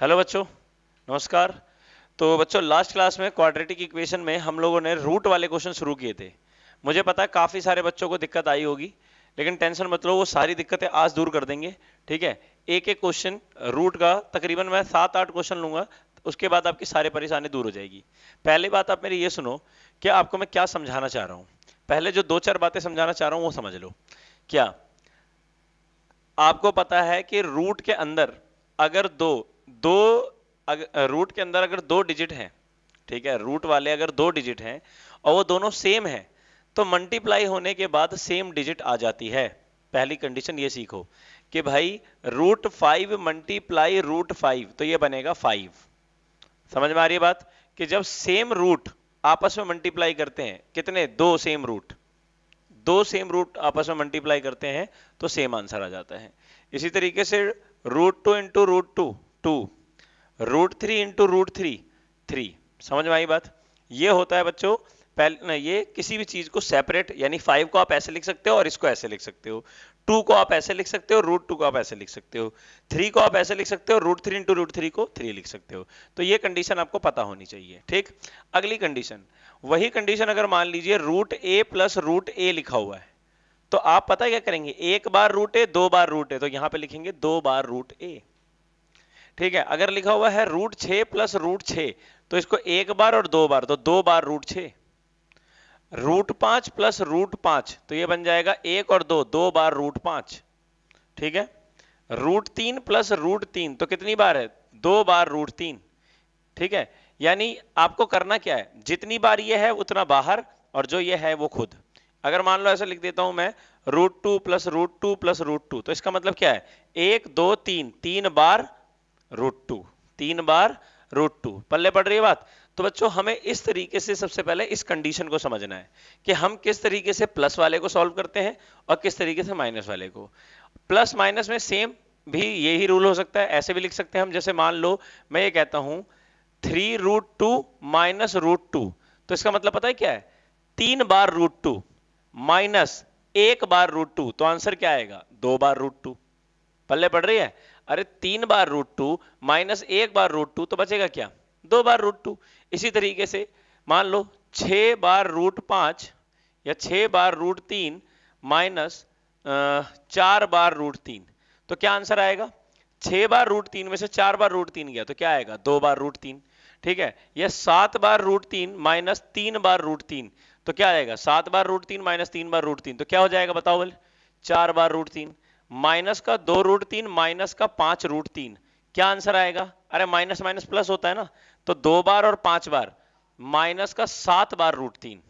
hello बच्चों नमस्कार तो बच्चों लास्ट क्लास में क्वाड्रेटिक इक्वेशन में हम लोगों ने रूट वाले क्वेश्चन शुरू किए थे मुझे पता है काफ़ी सारे बच्चों को दिक्कत आई होगी लेकिन टेंशन लो वो सारी दिक्कतें आज दूर कर देंगे ठीक है एक एक क्वेश्चन रूट का तकरीबन मैं सात आठ क्वेश्चन लूंगा उसके बाद आपकी सारी परेशानी दूर हो जाएगी पहली बात आप मेरी ये सुनो कि आपको मैं क्या समझाना चाह रहा हूँ पहले जो दो चार बातें समझाना चाह रहा हूँ वो समझ लो क्या आपको पता है कि रूट के अंदर अगर दो दो अग, रूट के अंदर अगर दो डिजिट हैं ठीक है रूट वाले अगर दो डिजिट हैं और वो दोनों सेम है तो मल्टीप्लाई होने के बाद सेम डिजिट आ जाती है पहली कंडीशन ये सीखो कि भाई root five multiply root five तो ये बनेगा फाइव समझ में आ रही है बात कि जब सेम रूट आपस में मल्टीप्लाई करते हैं कितने दो सेम रूट दो सेम रूट आपस में मल्टीप्लाई करते हैं तो सेम आंसर आ जाता है इसी तरीके से root two into root two two root three into root three three समझ में आई बात ये होता है बच्चों पहले ये किसी भी चीज को सेपरेट यानी फाइव को आप ऐसे लिख सकते हो और इसको ऐसे लिख सकते हो टू को आप ऐसे लिख सकते हो रूट टू को आप ऐसे लिख सकते हो थ्री को आप ऐसे लिख सकते हो root three into root three को थ्री लिख सकते हो तो ये कंडीशन आपको पता होनी चाहिए ठीक अगली कंडीशन वही कंडीशन अगर मान लीजिए root A plus root A लिखा हुआ है तो आप पता क्या करेंगे एक बार रूट ए दो बार रूट ए तो यहां पे लिखेंगे दो बार रूट ए ठीक है अगर लिखा हुआ है रूट छ प्लस रूट छ तो इसको एक बार और दो बार तो दो बार रूट छ रूट पांच प्लस रूट पांच तो ये बन जाएगा एक और दो दो बार रूट पांच ठीक है रूट तीन प्लस रूट तीन तो कितनी बार है दो बार रूट तीन ठीक है यानी आपको करना क्या है जितनी बार ये है उतना बाहर और जो ये है वो खुद अगर मान लो ऐसा लिख देता हूं मैं root two plus root two plus root two तो इसका मतलब क्या है एक दो तीन तीन बार रूट टू तीन बार रूट टू पल्ले पड़ रही है बात तो बच्चों हमें इस तरीके से सबसे पहले इस कंडीशन को समझना है कि हम किस तरीके से प्लस वाले को सॉल्व करते हैं और किस तरीके से माइनस वाले को प्लस माइनस में सेम भी यही रूल हो सकता है ऐसे भी लिख सकते हैं हम जैसे मान लो मैं ये कहता हूं three root two minus root two तो इसका मतलब पता है क्या है तीन बार रूट टू माइनस एक बार रूट टू तो आंसर क्या आएगा दो बार रूट टू पल्ले पड़ रही है अरे तीन बार रूट टू माइनस एक बार रूट टू तो बचेगा क्या दो बार रूट टू इसी तरीके से मान लो छः बार रूट पांच या छः बार रूट तीन माइनस चार बार रूट तीन तो क्या आंसर आएगा छह बार रूट तीन में से चार बार रूट तीन गया तो क्या आएगा दो बार रूट तीन ठीक है या सात बार रूट तीन माइनस तीन बार रूट तीन तो क्या आएगा सात बार रूट तीन माइनस तीन बार रूट तीन तो क्या हो जाएगा बताओ बोले चार बार रूट तीन माइनस का दो रूट तीन माइनस का पांच रूट तीन क्या आंसर आएगा अरे माइनस माइनस प्लस होता है ना तो दो बार और पांच बार माइनस का सात बार रूट तीन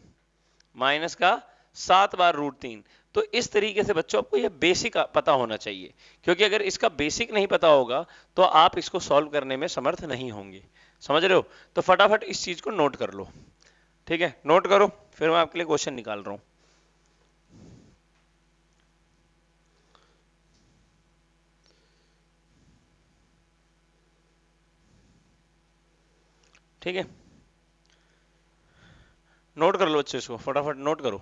माइनस का सात बार रूट तीन तो इस तरीके से बच्चों आपको यह बेसिक पता होना चाहिए क्योंकि अगर इसका बेसिक नहीं पता होगा तो आप इसको सॉल्व करने में समर्थ नहीं होंगे समझ रहे हो तो फटाफट इस चीज को नोट कर लो ठीक है नोट करो फिर मैं आपके लिए क्वेश्चन निकाल रहा हूं ठीक है नोट कर लो बच्चे इसको फटाफट नोट करो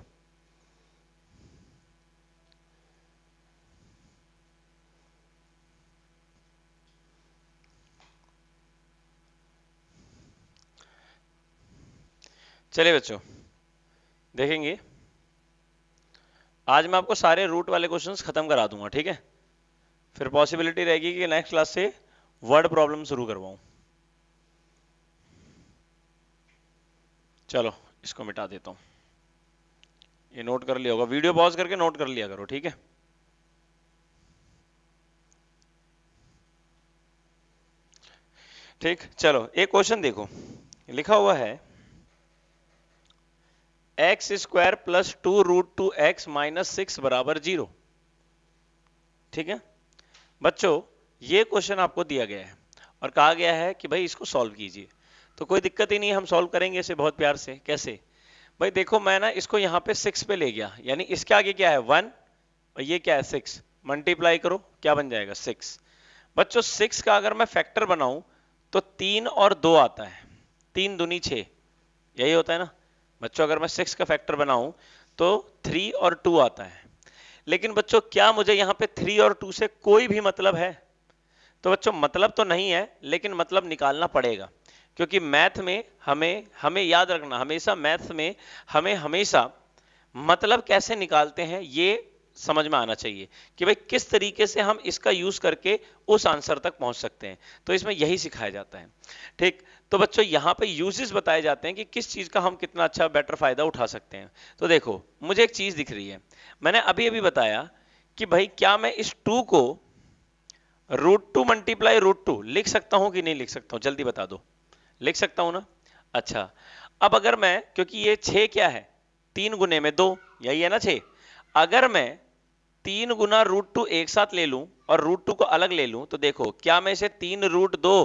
चलिए बच्चों देखेंगे आज मैं आपको सारे रूट वाले क्वेश्चंस खत्म करा दूंगा ठीक है फिर पॉसिबिलिटी रहेगी कि नेक्स्ट क्लास से वर्ड प्रॉब्लम शुरू करवाऊं चलो इसको मिटा देता हूँ ये नोट कर लिया होगा वीडियो पॉज करके नोट कर लिया करो ठीक है ठीक चलो एक क्वेश्चन देखो लिखा हुआ है x square plus two root two x minus six बराबर जीरो ठीक है बच्चों ये क्वेश्चन आपको दिया गया है और कहा गया है कि भाई इसको सॉल्व कीजिए तो कोई दिक्कत ही नहीं हम सॉल्व करेंगे इसे बहुत प्यार से कैसे भाई देखो मैं ना इसको यहाँ पे सिक्स पे ले गया यानी इसके आगे क्या है वन और ये क्या है सिक्स मल्टीप्लाई करो क्या बन जाएगा सिक्स बच्चों सिक्स का अगर मैं फैक्टर बनाऊं तो तीन और दो आता है तीन दुनी छः यही होता है ना बच्चों अगर मैं सिक्स का फैक्टर बनाऊं तो थ्री और टू आता है लेकिन बच्चों क्या मुझे यहाँ पे थ्री और टू से कोई भी मतलब है तो बच्चों मतलब तो नहीं है लेकिन मतलब निकालना पड़ेगा क्योंकि मैथ में हमें हमें याद रखना हमेशा मैथ में हमें हमेशा मतलब कैसे निकालते हैं ये समझ में आना चाहिए कि भाई किस तरीके से हम इसका यूज करके उस आंसर तक पहुंच सकते हैं तो इसमें यही सिखाया जाता है ठीक तो बच्चों यहां पर यूजेस बताए जाते हैं कि किस चीज़ का हम कितना अच्छा बेटर फायदा उठा सकते हैं तो देखो मुझे एक चीज़ दिख रही है मैंने अभी अभी बताया कि भाई क्या मैं इस टू को root two multiply root two लिख सकता हूं कि नहीं लिख सकता हूं जल्दी बता दो लिख सकता हूं ना अच्छा अब अगर मैं क्योंकि ये छः क्या है तीन गुने में दो यही है ना छः अगर मैं तीन गुना रूट टू एक साथ ले लूं और रूट टू को अलग ले लूं तो देखो क्या मैं इसे तीन रूट दो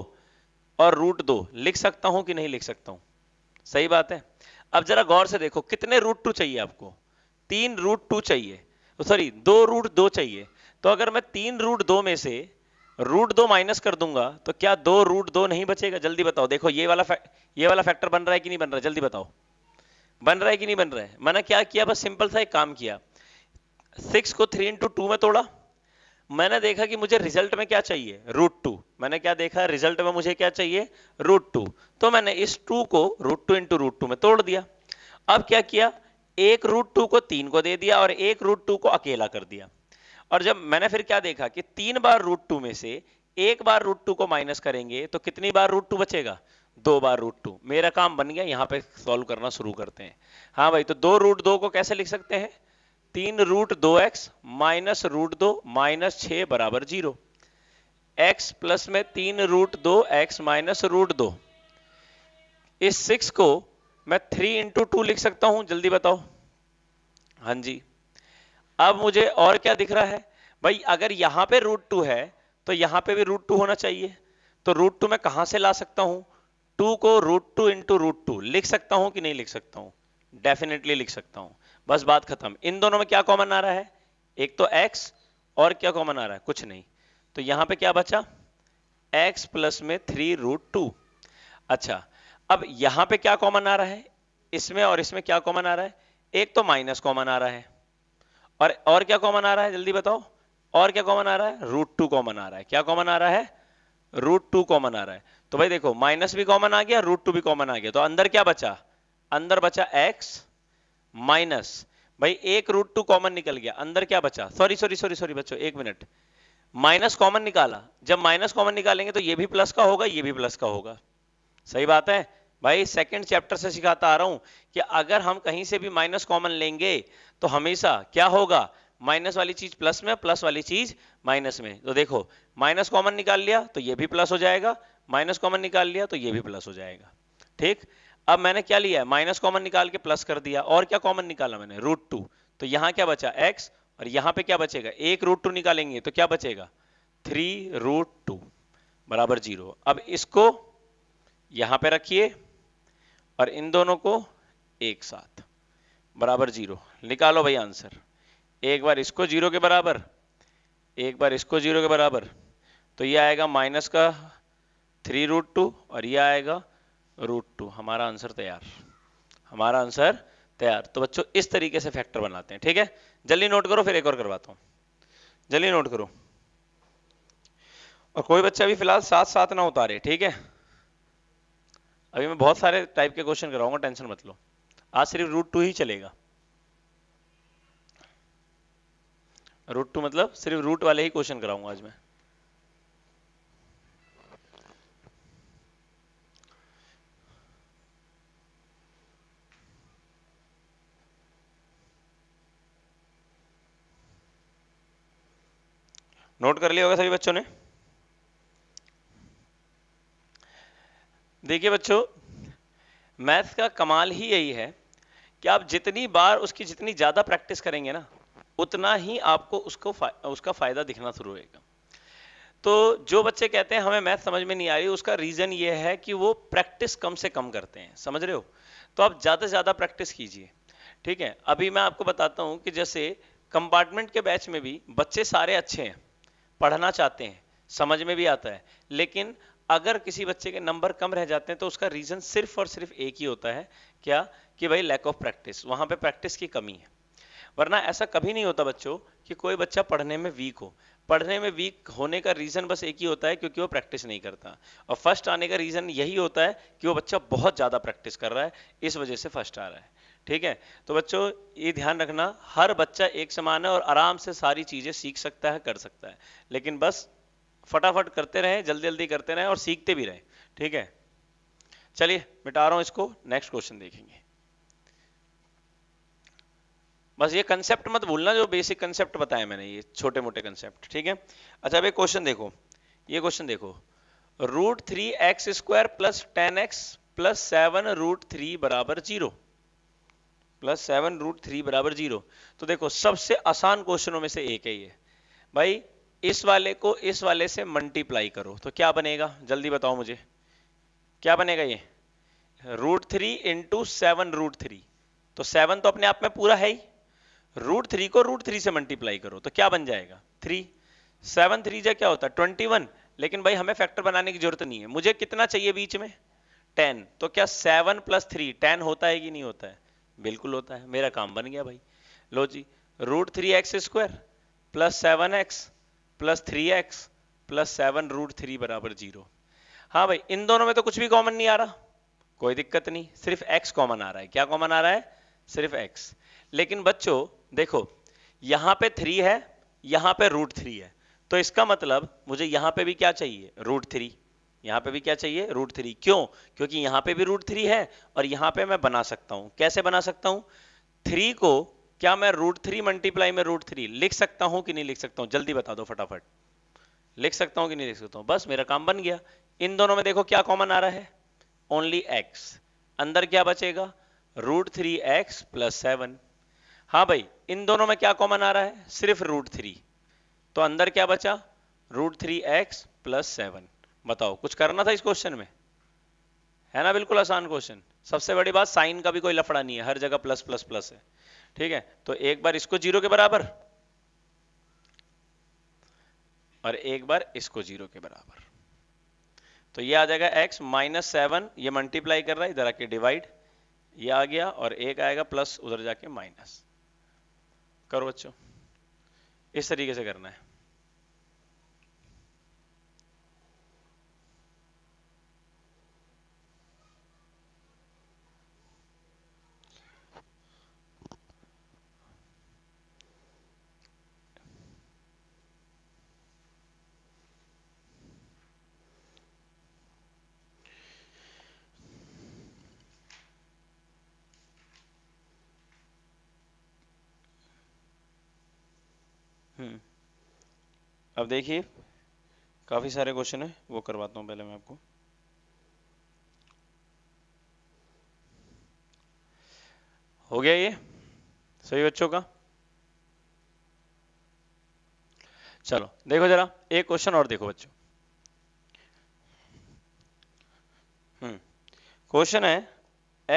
और रूट दो लिख सकता हूं कि नहीं लिख सकता हूं सही बात है अब जरा गौर से देखो कितने रूट टू चाहिए आपको तीन रूट टू चाहिए सॉरी दो रूट दो चाहिए तो अगर मैं तीन रूट दो में से रूट दो माइनस कर दूंगा तो क्या दो रूट दो नहीं बचेगा जल्दी बताओ देखो ये वाला ये वाला फैक्टर बन रहा है कि नहीं बन रहा जल्दी बताओ बन रहा है कि नहीं बन रहा है मैंने क्या किया बस सिंपल सा एक काम किया सिक्स को थ्री इंटू टू में तोड़ा मैंने देखा कि मुझे रिजल्ट में क्या चाहिए रूट टू मैंने क्या देखा रिजल्ट में मुझे क्या चाहिए रूट टू तो मैंने इस टू को root two into root two में तोड़ दिया अब क्या किया एक रूट टू को तीन को दे दिया और एक रूट टू को अकेला कर दिया और जब मैंने फिर क्या देखा कि तीन बार रूट टू में से एक बार रूट टू को माइनस करेंगे तो कितनी बार रूट टू बचेगा दो बार रूट टू मेरा काम बन गया यहां पे सॉल्व करना शुरू करते हैं हाँ भाई तो दो रूट दो को कैसे लिख सकते हैं तीन रूट दो एक्स माइनस रूट दो माइनस छ बराबर जीरो एक्स प्लस में तीन रूट दो एक्स माइनस रूट दो इस सिक्स को मैं थ्री इंटू टू लिख सकता हूं जल्दी बताओ हाँ जी अब मुझे और क्या दिख रहा है भाई अगर यहां पे रूट टू है तो यहां पे भी रूट टू होना चाहिए तो रूट टू मैं कहां से ला सकता हूं टू को root two into root two लिख सकता हूं कि नहीं लिख सकता हूं डेफिनेटली लिख सकता हूं बस बात खत्म इन दोनों में क्या कॉमन आ रहा है एक तो एक्स और क्या कॉमन आ रहा है कुछ नहीं तो यहां पर क्या बचा एक्स प्लस में थ्री रूट टू अच्छा अब यहां पे क्या कॉमन आ रहा है इसमें और इसमें क्या कॉमन आ रहा है एक तो माइनस कॉमन आ रहा है और और क्या कॉमन आ रहा है जल्दी बताओ और क्या कॉमन आ रहा है रूट टू कॉमन आ रहा है क्या कॉमन आ रहा है रूट टू कॉमन आ रहा है तो भाई देखो माइनस भी कॉमन आ गया रूट टू भी कॉमन आ गया तो अंदर क्या बचा अंदर बचा एक्स माइनस भाई एक रूट टू कॉमन निकल गया अंदर क्या बचा सॉरी सॉरी सॉरी सॉरी बच्चों एक मिनट माइनस कॉमन निकाला जब माइनस कॉमन निकालेंगे तो ये भी प्लस का होगा ये भी प्लस का होगा सही बात है भाई सेकंड चैप्टर से सिखाता आ रहा हूं कि अगर हम कहीं से भी माइनस कॉमन लेंगे तो हमेशा क्या होगा माइनस वाली चीज प्लस में प्लस वाली चीज माइनस में तो देखो माइनस कॉमन निकाल लिया तो ये भी प्लस हो जाएगा माइनस कॉमन निकाल लिया तो ये भी प्लस हो जाएगा ठीक अब मैंने क्या लिया माइनस कॉमन निकाल के प्लस कर दिया और क्या कॉमन निकाला मैंने रूट टू तो यहां क्या बचा एक्स और यहां पर क्या बचेगा एक रूट टू निकालेंगे तो क्या बचेगा थ्री रूट टू बराबर जीरो अब इसको यहां पे रखिए और इन दोनों को एक साथ बराबर जीरो निकालो भाई आंसर एक बार इसको जीरो के बराबर एक बार इसको जीरो के बराबर तो ये आएगा माइनस का थ्री रूट टू और ये आएगा रूट टू हमारा आंसर तैयार हमारा आंसर तैयार तो बच्चों इस तरीके से फैक्टर बनाते हैं ठीक है जल्दी नोट करो फिर एक और करवाता हूँ जल्दी नोट करो और कोई बच्चा अभी फिलहाल साथ साथ ना उतारे ठीक है अभी मैं बहुत सारे टाइप के क्वेश्चन कराऊंगा टेंशन मत लो आज सिर्फ रूट टू ही चलेगा रूट टू मतलब सिर्फ रूट वाले ही क्वेश्चन कराऊंगा आज मैं नोट कर लिया होगा सभी बच्चों ने देखिए बच्चों मैथ का कमाल ही यही है कि आप जितनी बार उसकी जितनी ज़्यादा प्रैक्टिस करेंगे ना उतना ही आपको उसको फा, उसका फ़ायदा दिखना शुरू होगा तो जो बच्चे कहते हैं हमें मैथ समझ में नहीं आ रही उसका रीज़न ये है कि वो प्रैक्टिस कम से कम करते हैं समझ रहे हो तो आप ज़्यादा से ज़्यादा प्रैक्टिस कीजिए ठीक है अभी मैं आपको बताता हूँ कि जैसे कंपार्टमेंट के बैच में भी बच्चे सारे अच्छे हैं पढ़ना चाहते हैं समझ में भी आता है लेकिन अगर किसी बच्चे के नंबर कम रह जाते हैं तो उसका रीज़न सिर्फ और सिर्फ एक ही होता है क्या कि भाई लैक ऑफ प्रैक्टिस वहां पे प्रैक्टिस की कमी है वरना ऐसा कभी नहीं होता बच्चों कि कोई बच्चा पढ़ने में वीक हो पढ़ने में वीक होने का रीज़न बस एक ही होता है क्योंकि वो प्रैक्टिस नहीं करता और फर्स्ट आने का रीज़न यही होता है कि वो बच्चा बहुत ज़्यादा प्रैक्टिस कर रहा है इस वजह से फर्स्ट आ रहा है ठीक है तो बच्चों ये ध्यान रखना हर बच्चा एक समान है और आराम से सारी चीज़ें सीख सकता है कर सकता है लेकिन बस फटाफट करते रहें जल्दी जल्दी करते रहें और सीखते भी रहें ठीक है चलिए मिटा रहा हूं इसको नेक्स्ट क्वेश्चन देखेंगे बस ये कंसेप्ट मत भूलना जो बेसिक कंसेप्ट बताया मैंने ये छोटे मोटे कंसेप्ट ठीक है अच्छा अब एक क्वेश्चन देखो ये क्वेश्चन देखो root three x square plus ten X plus seven root three बराबर zero plus seven root three बराबर जीरो तो देखो सबसे आसान क्वेश्चनों में से एक है ये भाई इस वाले को इस वाले से मल्टीप्लाई करो तो क्या बनेगा जल्दी बताओ मुझे क्या बनेगा ये root three into seven root three तो सेवन तो अपने आप में पूरा है ही रूट थ्री को रूट थ्री से मल्टीप्लाई करो तो क्या बन जाएगा थ्री सेवन थ्री जो क्या होता है ट्वेंटी वन लेकिन भाई हमें फैक्टर बनाने की जरूरत नहीं है मुझे कितना चाहिए बीच में टेन तो क्या सेवन प्लस थ्री टेन होता है कि नहीं होता है बिल्कुल होता है मेरा काम बन गया भाई लो जी root three x square plus seven x plus three x plus seven root three बराबर जीरो हाँ भाई इन दोनों में तो कुछ भी कॉमन नहीं आ रहा कोई दिक्कत नहीं सिर्फ एक्स कॉमन आ रहा है क्या कॉमन आ रहा है सिर्फ x लेकिन बच्चों देखो यहां पे थ्री है यहां पे रूट थ्री है तो इसका मतलब मुझे यहां पे भी क्या चाहिए रूट थ्री यहां पे भी क्या चाहिए रूट थ्री क्यों क्योंकि यहां पे भी रूट थ्री है और यहां पे मैं बना सकता हूँ कैसे बना सकता हूँ थ्री को क्या मैं रूट थ्री मल्टीप्लाई में रूट थ्री लिख सकता हूं कि नहीं लिख सकता हूं जल्दी बता दो फटाफट लिख सकता हूं कि नहीं लिख सकता हूं बस मेरा काम बन गया इन दोनों में देखो क्या कॉमन आ रहा है ओनली एक्स अंदर क्या बचेगा root three x plus seven हाँ भाई इन दोनों में क्या कॉमन आ रहा है सिर्फ रूट थ्री तो अंदर क्या बचा root three x plus seven बताओ कुछ करना था इस क्वेश्चन में है ना बिल्कुल आसान क्वेश्चन सबसे बड़ी बात साइन का भी कोई लफड़ा नहीं है हर जगह प्लस प्लस प्लस है ठीक है तो एक बार इसको जीरो के बराबर और एक बार इसको जीरो के बराबर तो ये आ जाएगा x माइनस सेवन ये मल्टीप्लाई कर रहा है इधर आके डिवाइड ये आ गया और एक आएगा प्लस उधर जाके माइनस करो बच्चों इस तरीके से करना है अब देखिए काफ़ी सारे क्वेश्चन है वो करवाता हूँ पहले मैं आपको हो गया ये सभी बच्चों का चलो देखो जरा एक क्वेश्चन और देखो बच्चों हम्म क्वेश्चन है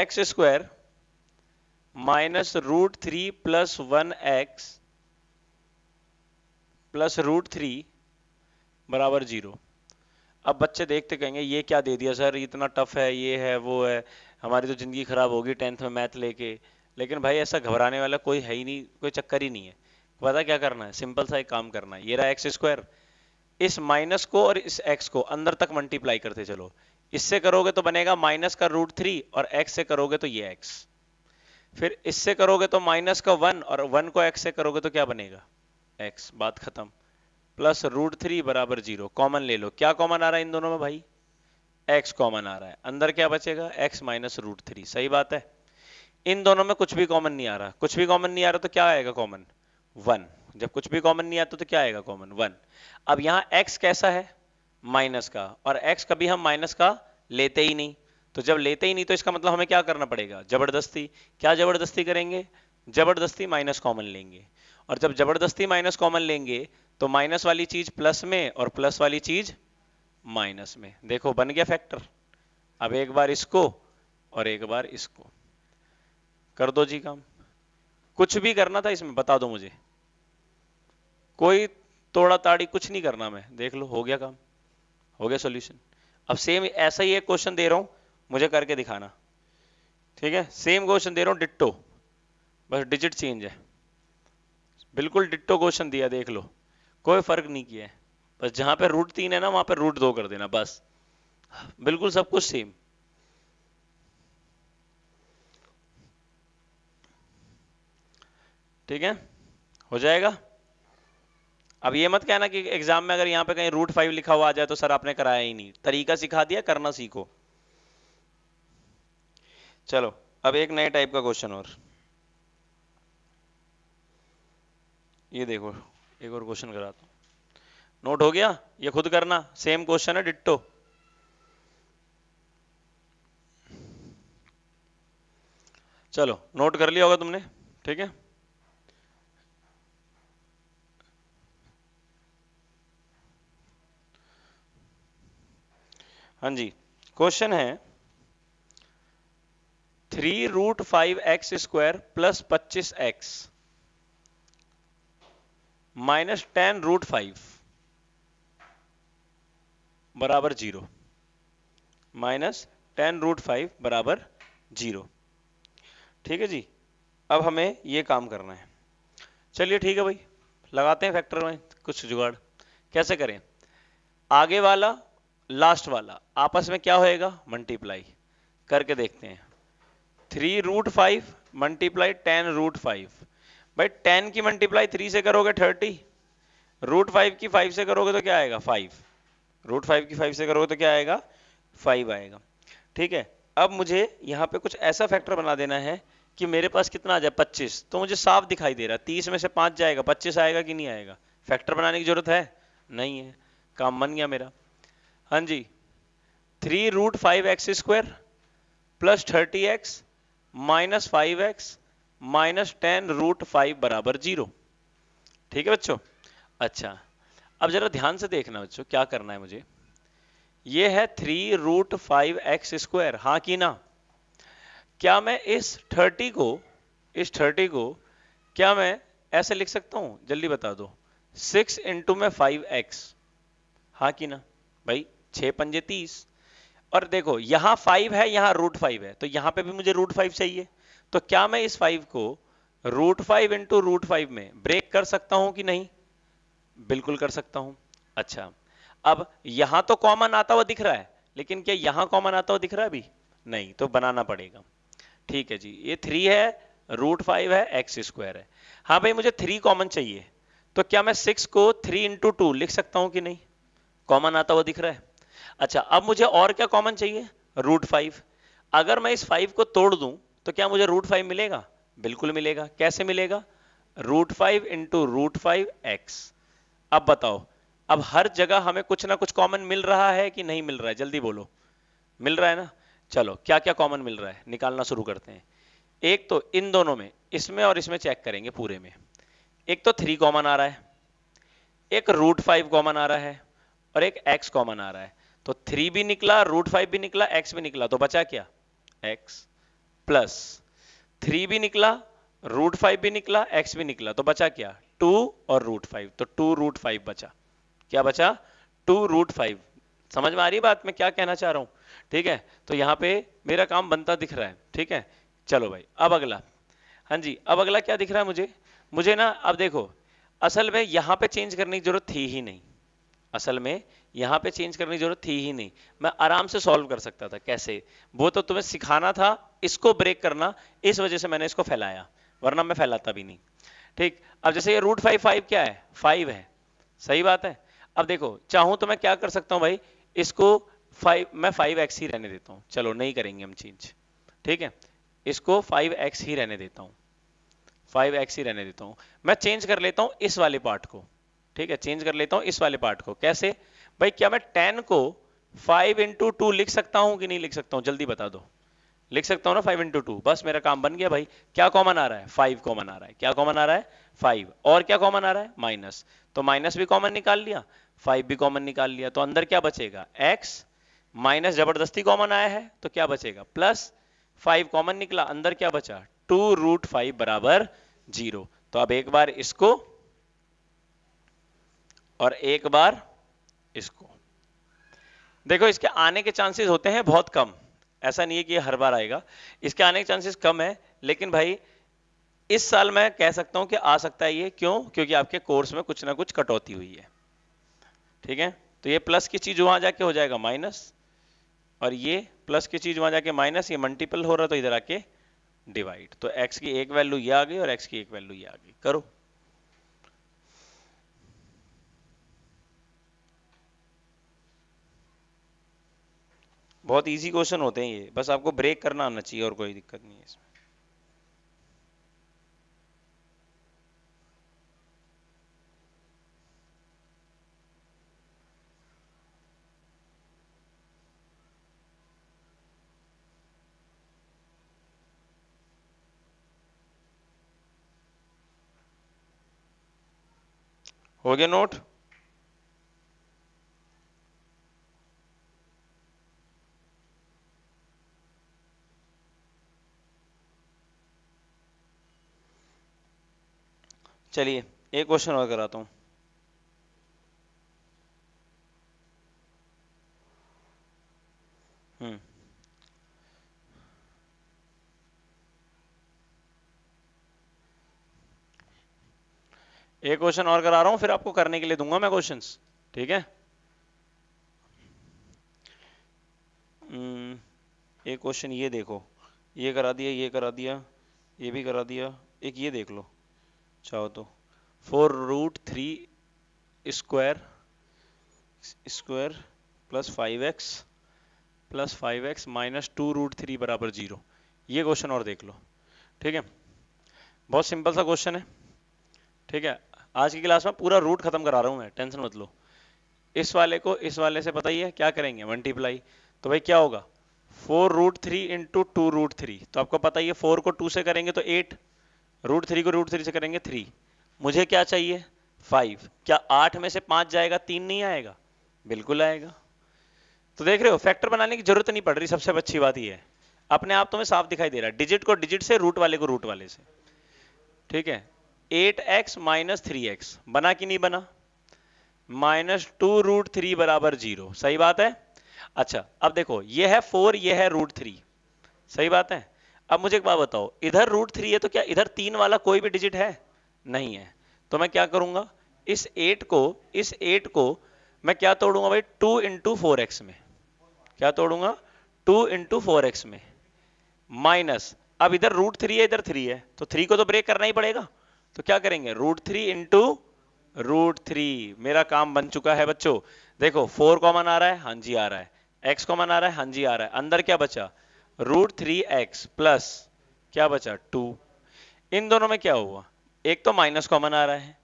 x square minus root three plus one x plus root three बराबर जीरो अब बच्चे देखते कहेंगे ये क्या दे दिया सर इतना टफ है ये है वो है हमारी तो ज़िंदगी ख़राब होगी टेंथ में मैथ लेके लेकिन भाई ऐसा घबराने वाला कोई है ही नहीं कोई चक्कर ही नहीं है पता क्या करना है सिंपल सा एक काम करना है ये रहा एक्स स्क्वायर इस माइनस को और इस एक्स को अंदर तक मल्टीप्लाई करते चलो इससे करोगे तो बनेगा माइनस का रूट थ्री और एक्स से करोगे तो ये एक्स फिर इससे करोगे तो माइनस का वन और वन को एक्स से करोगे तो क्या बनेगा एक्स बात खत्म प्लस रूट थ्री बराबर जीरो कॉमन ले लो क्या कॉमन आ रहा है इन दोनों में भाई एक्स कॉमन आ रहा है अंदर क्या बचेगा एक्स माइनस रूट थ्री सही बात है इन दोनों में कुछ भी कॉमन नहीं आ रहा कुछ भी कॉमन नहीं आ रहा तो क्या आएगा कॉमन वन जब कुछ भी कॉमन नहीं आता तो क्या आएगा कॉमन वन अब यहाँ एक्स कैसा है माइनस का और एक्स कभी हम माइनस का लेते ही नहीं तो जब लेते ही नहीं तो इसका मतलब हमें क्या करना पड़ेगा जबरदस्ती क्या जबरदस्ती करेंगे जबरदस्ती माइनस कॉमन लेंगे और जब जबरदस्ती माइनस कॉमन लेंगे तो माइनस वाली चीज प्लस में और प्लस वाली चीज माइनस में देखो बन गया फैक्टर अब एक बार इसको और एक बार इसको कर दो जी काम कुछ भी करना था इसमें बता दो मुझे कोई तोड़ा ताड़ी कुछ नहीं करना मैं देख लो हो गया काम हो गया सॉल्यूशन अब सेम ऐसा ही एक क्वेश्चन दे रहा हूं मुझे करके दिखाना ठीक है सेम क्वेश्चन दे रहा हूं डिट्टो बस डिजिट चेंज है बिल्कुल डिट्टो क्वेश्चन दिया देख लो कोई फर्क नहीं किया है बस जहां पे रूट तीन है ना वहां पे रूट दो कर देना बस बिल्कुल सब कुछ सेम ठीक है हो जाएगा अब ये मत कहना कि एग्जाम में अगर यहां पे कहीं रूट फाइव लिखा हुआ आ जाए तो सर आपने कराया ही नहीं तरीका सिखा दिया करना सीखो चलो अब एक नए टाइप का क्वेश्चन और ये देखो एक और क्वेश्चन कराता हूँ नोट हो गया ये खुद करना सेम क्वेश्चन है डिट्टो चलो नोट कर लिया होगा तुमने ठीक है हाँ जी क्वेश्चन है three root five x square plus पच्चीस x minus ten root five बराबर zero minus ten root five बराबर जीरो ठीक है जी अब हमें ये काम करना है चलिए ठीक है भाई लगाते हैं फैक्टर में कुछ जुगाड़ कैसे करें आगे वाला लास्ट वाला आपस में क्या होएगा मल्टीप्लाई करके देखते हैं three root five multiply ten root five भाई टेन की मल्टीप्लाई थ्री से करोगे थर्टी रूट फाइव की फाइव से करोगे तो क्या आएगा फाइव रूट फाइव की फाइव से करोगे तो क्या आएगा फाइव आएगा ठीक है अब मुझे यहाँ पे कुछ ऐसा फैक्टर बना देना है कि मेरे पास कितना आ जाए पच्चीस तो मुझे साफ दिखाई दे रहा है तीस में से पाँच जाएगा पच्चीस आएगा कि नहीं आएगा फैक्टर बनाने की जरूरत है नहीं है काम बन गया मेरा हाँ जी three root five x square plus thirty x minus five x minus ten root five बराबर जीरो ठीक है बच्चों अच्छा अब जरा ध्यान से देखना बच्चों क्या करना है मुझे ये है three root five x square हाँ कि ना क्या मैं इस थर्टी को इस थर्टी को क्या मैं ऐसे लिख सकता हूं जल्दी बता दो सिक्स इंटू में फाइव एक्स हाँ कि ना भाई छह पंजे तीस और देखो यहां फाइव है यहां रूट फाइव है तो यहां पे भी मुझे रूट फाइव चाहिए तो क्या मैं इस फाइव को root five into root five में ब्रेक कर सकता हूं कि नहीं बिल्कुल कर सकता हूं अच्छा अब यहां तो कॉमन आता हुआ दिख रहा है लेकिन क्या यहां कॉमन आता हुआ दिख रहा है अभी नहीं तो बनाना पड़ेगा ठीक है जी ये थ्री है रूट फाइव है एक्स स्क्वायर है हाँ भाई मुझे थ्री कॉमन चाहिए तो क्या मैं सिक्स को थ्री इंटू टू लिख सकता हूं कि नहीं कॉमन आता हुआ दिख रहा है अच्छा अब मुझे और क्या कॉमन चाहिए रूट फाइव अगर मैं इस फाइव को तोड़ दूं तो क्या मुझे रूट फाइव मिलेगा बिल्कुल मिलेगा कैसे मिलेगा root five into root five x अब बताओ अब हर जगह हमें कुछ ना कुछ कॉमन मिल रहा है कि नहीं मिल रहा है जल्दी बोलो मिल रहा है ना चलो क्या क्या कॉमन मिल रहा है निकालना शुरू करते हैं एक तो इन दोनों में इसमें और इसमें चेक करेंगे पूरे में एक तो थ्री कॉमन आ रहा है एक रूट फाइव कॉमन आ रहा है और एक एक्स कॉमन आ रहा है तो थ्री भी निकला रूट फाइव भी निकला एक्स भी निकला तो बचा क्या एक्स प्लस थ्री भी निकला रूट फाइव भी निकला एक्स भी निकला तो बचा क्या टू और रूट फाइव तो टू रूट फाइव बचा क्या बचा टू रूट फाइव समझ में आ रही बात मैं क्या कहना चाह रहा हूं ठीक है तो यहाँ पे मेरा काम बनता दिख रहा है ठीक है चलो भाई अब अगला हाँ जी अब अगला क्या दिख रहा है मुझे मुझे ना अब देखो असल में यहां पे चेंज करने की जरूरत थी ही नहीं असल में यहाँ पे चेंज करने की जरूरत थी ही नहीं मैं आराम से सॉल्व कर सकता था कैसे वो तो तुम्हें सिखाना था इसको ब्रेक करना इस वजह से मैंने इसको फैलाया वरना मैं फैलाता भी नहीं ठीक अब जैसे ये रूट फाइव फाइव क्या है फाइव है सही बात है अब देखो चाहूं तो मैं क्या कर सकता हूं भाई इसको फाइव मैं फाइव एक्स ही रहने देता हूं चलो नहीं करेंगे हम चेंज ठीक है इसको फाइव एक्स ही रहने देता हूं फाइव एक्स ही रहने देता हूं मैं चेंज कर लेता हूं इस वाले पार्ट को ठीक है चेंज कर लेता हूं इस वाले पार्ट को कैसे भाई क्या मैं टेन को फाइव इंटू टू लिख सकता हूं कि नहीं लिख सकता हूं जल्दी बता दो लिख सकता हूं ना फाइव इंटू टू बस मेरा काम बन गया भाई क्या कॉमन आ रहा है फाइव कॉमन आ रहा है क्या कॉमन आ रहा है फाइव और क्या कॉमन आ रहा है माइनस तो माइनस भी कॉमन निकाल लिया फाइव भी कॉमन निकाल लिया तो अंदर क्या बचेगा एक्स माइनस जबरदस्ती कॉमन आया है तो क्या बचेगा प्लस फाइव कॉमन निकला अंदर क्या बचा टू रूट फाइव बराबर जीरो तो अब एक बार इसको और एक बार इसको देखो इसके आने के चांसेस होते हैं बहुत कम ऐसा नहीं है कि हर बार आएगा इसके आने के चांसेस कम है लेकिन भाई इस साल मैं कह सकता हूं कि आ सकता है ये क्यों क्योंकि आपके कोर्स में कुछ ना कुछ कटौती हुई है ठीक है तो ये प्लस की चीज वहां जाके हो जाएगा माइनस और ये प्लस की चीज वहां जाके माइनस ये मल्टीपल हो रहा तो इधर आके डिवाइड तो एक्स की एक वैल्यू ये आ गई और एक्स की एक वैल्यू ये आ गई करो बहुत इजी क्वेश्चन होते हैं ये बस आपको ब्रेक करना आना चाहिए और कोई दिक्कत नहीं है इसमें हो गया नोट चलिए एक क्वेश्चन और कराता हूं हम्म एक क्वेश्चन और करा रहा हूं फिर आपको करने के लिए दूंगा मैं क्वेश्चंस ठीक है हम्म, एक क्वेश्चन ये देखो ये करा दिया ये करा दिया ये भी करा दिया एक ये देख लो चाहो तो four root three square square plus five x plus five x minus two root three बराबर जीरो ये क्वेश्चन और देख लो ठीक है बहुत सिंपल सा क्वेश्चन है ठीक है आज की क्लास में पूरा रूट खत्म करा रहा हूं मैं टेंशन मत लो इस वाले को इस वाले से पता ही है क्या करेंगे मल्टीप्लाई तो भाई क्या होगा four root three into two root three तो आपको पता ही है फोर को टू से करेंगे तो एट रूट थ्री को रूट थ्री से करेंगे थ्री मुझे क्या चाहिए फाइव क्या आठ में से पांच जाएगा तीन नहीं आएगा बिल्कुल आएगा तो देख रहे हो फैक्टर बनाने की जरूरत नहीं पड़ रही सबसे अच्छी बात यह है अपने आप तुम्हें साफ दिखाई दे रहा है डिजिट को डिजिट से रूट वाले को रूट वाले से ठीक है eight x minus three x बना कि नहीं बना माइनस टू रूट थ्री बराबर जीरो सही बात है अच्छा अब देखो ये है फोर ये है रूट थ्री सही बात है अब मुझे एक बात बताओ इधर रूट थ्री है तो क्या इधर तीन वाला कोई भी डिजिट है नहीं है तो मैं क्या करूंगा इस एट को इस एट को मैं क्या तोड़ूंगा भाई टू इंटू फोर एक्स में क्या तोड़ूंगा टू इंटू फोर एक्स में माइनस अब इधर रूट थ्री है इधर थ्री है तो थ्री को तो ब्रेक करना ही पड़ेगा तो क्या करेंगे root three into root three मेरा काम बन चुका है बच्चों देखो फोर कॉमन आ रहा है हाँ जी आ रहा है एक्स कॉमन आ रहा है हाँ जी आ रहा है अंदर क्या बचा रूट थ्री एक्स प्लस क्या बचा टू इन दोनों में क्या हुआ एक तो माइनस कॉमन आ रहा है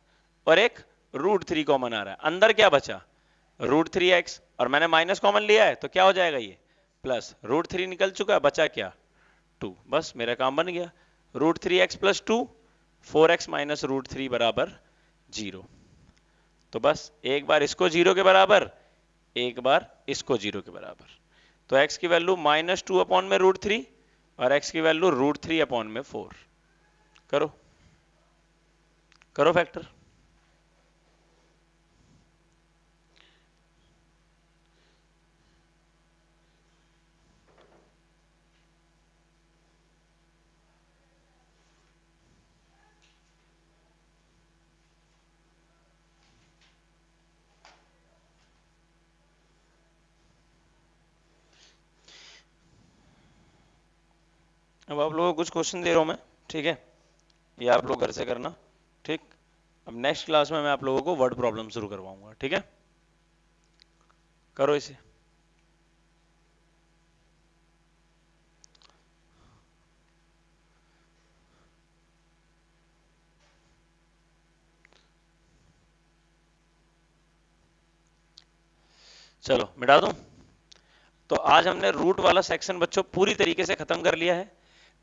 और एक रूट थ्री कॉमन आ रहा है अंदर क्या बचा रूट थ्री एक्स और मैंने माइनस कॉमन लिया है तो क्या हो जाएगा ये प्लस रूट थ्री निकल चुका है बचा क्या टू बस मेरा काम बन गया root three x plus two four x minus root three बराबर जीरो तो बस एक बार इसको जीरो के बराबर एक बार इसको जीरो के बराबर तो x की वैल्यू माइनस टू अपॉन में रूट थ्री और x की वैल्यू रूट थ्री अपॉन में फोर करो करो फैक्टर अब आप लोगों को कुछ क्वेश्चन दे रहा हूँ मैं ठीक है ये आप लोग घर से करना ठीक अब नेक्स्ट क्लास में मैं आप लोगों को वर्ड प्रॉब्लम शुरू करवाऊंगा ठीक है करो इसे चलो मिटा दो तो आज हमने रूट वाला सेक्शन बच्चों पूरी तरीके से खत्म कर लिया है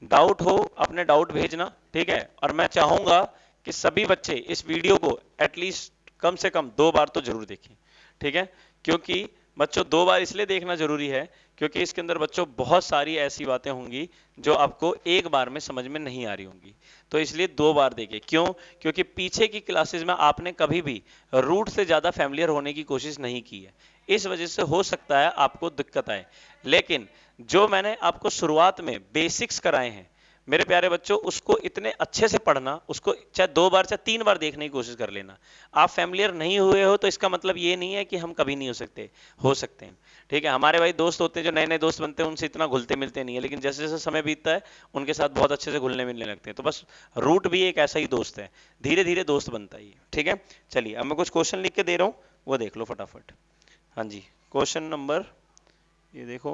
डाउट हो अपने डाउट भेजना ठीक है और मैं चाहूंगा कि सभी बच्चे इस वीडियो को एटलीस्ट कम से कम दो बार तो जरूर देखें ठीक है क्योंकि बच्चों दो बार इसलिए देखना जरूरी है क्योंकि इसके अंदर बच्चों बहुत सारी ऐसी बातें होंगी जो आपको एक बार में समझ में नहीं आ रही होंगी तो इसलिए दो बार देखें क्यों क्योंकि पीछे की क्लासेस में आपने कभी भी रूट से ज़्यादा फैमिलियर होने की कोशिश नहीं की है इस वजह से हो सकता है आपको दिक्कत आए लेकिन जो मैंने आपको शुरुआत में बेसिक्स कराए हैं मेरे प्यारे बच्चों उसको इतने अच्छे से पढ़ना उसको चाहे दो बार चाहे तीन बार देखने की कोशिश कर लेना आप फैमिलियर नहीं हुए हो तो इसका मतलब ये नहीं है कि हम कभी नहीं हो सकते हो सकते हैं ठीक है हमारे भाई दोस्त होते हैं जो नए नए दोस्त बनते हैं उनसे इतना घुलते मिलते नहीं है लेकिन जैसे जैसे समय बीतता है उनके साथ बहुत अच्छे से घुलने मिलने लगते हैं तो बस रूट भी एक ऐसा ही दोस्त है धीरे धीरे दोस्त बनता ही ठीक है चलिए अब मैं कुछ क्वेश्चन लिख के दे रहा हूँ वो देख लो फटाफट हाँ जी क्वेश्चन नंबर ये देखो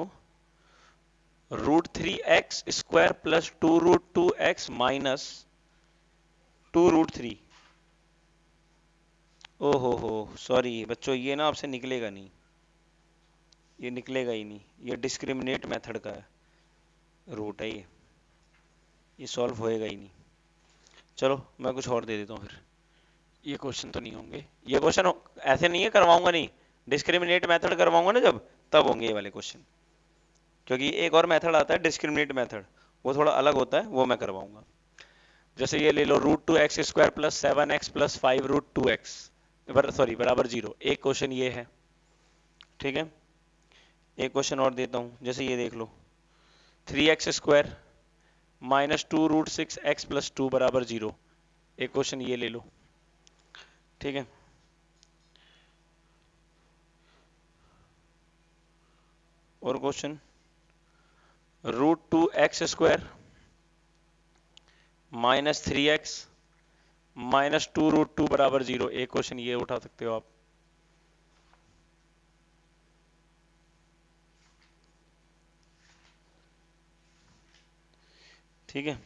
root three x square plus two root two x minus two root three ओहो हो सॉरी बच्चों ये ना आपसे निकलेगा नहीं ये निकलेगा ही नहीं ये डिस्क्रिमिनेट मेथड का रूट है ये ये सॉल्व होएगा ही नहीं चलो मैं कुछ और दे देता हूँ फिर ये क्वेश्चन तो नहीं होंगे ये क्वेश्चन ऐसे नहीं है करवाऊंगा नहीं डिस्क्रिमिनेट मेथड करवाऊंगा ना जब तब होंगे ये वाले क्वेश्चन क्योंकि एक और मेथड आता है डिस्क्रिमिनेट मेथड वो थोड़ा अलग होता है वो मैं करवाऊंगा जैसे ये ले लो root two x square plus seven x plus five root two x sorry बराबर जीरो एक क्वेश्चन ये है ठीक है एक क्वेश्चन और देता हूँ जैसे ये देख लो three x square minus two root six x plus two बराबर जीरो एक क्वेश्चन ये ले लो ठीक है और question root two x square minus three x minus two root two बराबर जीरो एक क्वेश्चन ये उठा सकते हो आप ठीक है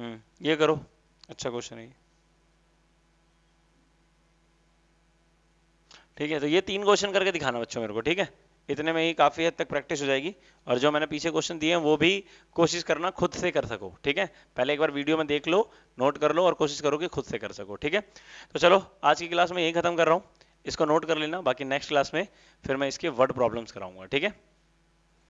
हम्म ये करो अच्छा क्वेश्चन है ठीक है तो ये तीन क्वेश्चन करके दिखाना बच्चों मेरे को ठीक है इतने में ही काफी हद तक प्रैक्टिस हो जाएगी और जो मैंने पीछे क्वेश्चन दिए हैं वो भी कोशिश करना खुद से कर सको ठीक है पहले एक बार वीडियो में देख लो नोट कर लो और कोशिश करो कि खुद से कर सको ठीक है तो चलो आज की क्लास में यही खत्म कर रहा हूँ इसको नोट कर लेना बाकी नेक्स्ट क्लास में फिर मैं इसके वर्ड प्रॉब्लम्स कराऊंगा ठीक है